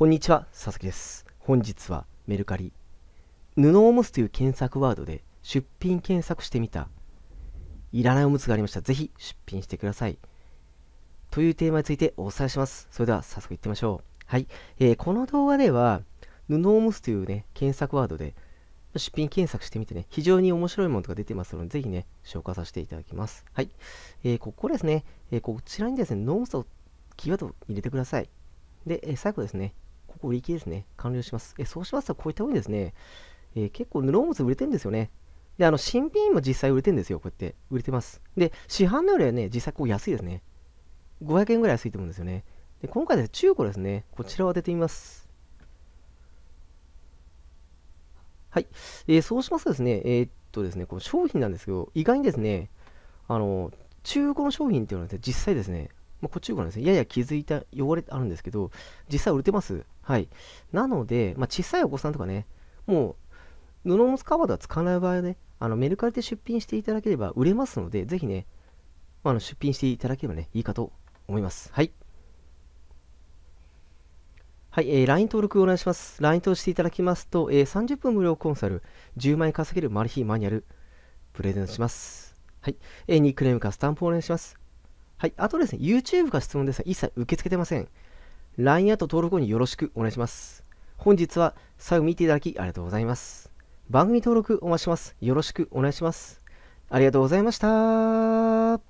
こんにちは、佐々木です。本日はメルカリ。布おむつという検索ワードで出品検索してみた。いらないおむつがありました。ぜひ出品してください。というテーマについてお伝えします。それでは早速いってみましょう。はい。えー、この動画では、布おむつというね、検索ワードで出品検索してみてね、非常に面白いものとか出てますので、ぜひね、紹介させていただきます。はい。えー、ここですね、えー、こちらにですね、ノームスをキーワードを入れてください。で、えー、最後ですね、ここ売り切れですね。完了します。え、そうしますと、こういったふうにですね。えー、結構布おむつ売れてるんですよね。で、あの、新品も実際売れてるんですよ。こうやって。売れてます。で、市販のよりはね、実際こう安いですね。500円ぐらい安いと思うんですよね。で、今回で中古ですね。こちらを当ててみます。はい。えー、そうしますとですね、えー、っとですね、この商品なんですけど、意外にですね、あの、中古の商品っていうのは、ね、実際ですね、まあ、こっちご覧ですね。やや気づいた汚れあるんですけど、実際売れてます。はい。なので、まあ、小さいお子さんとかね、もう、布カ使わでは使わない場合はね、あのメルカリで出品していただければ売れますので、ぜひね、まあ、の出品していただければね、いいかと思います。はい。はい、えー、LINE 登録お願いします。LINE 登録していただきますと、えー、30分無料コンサル、10万円稼げるマル秘マニュアル、プレゼントします。はい、えー、ニックネームかスタンプお願いします。はい。あとですね、YouTube が質問ですが、一切受け付けてません。LINE アート登録後によろしくお願いします。本日は最後見ていただきありがとうございます。番組登録お待ちします。よろしくお願いします。ありがとうございました。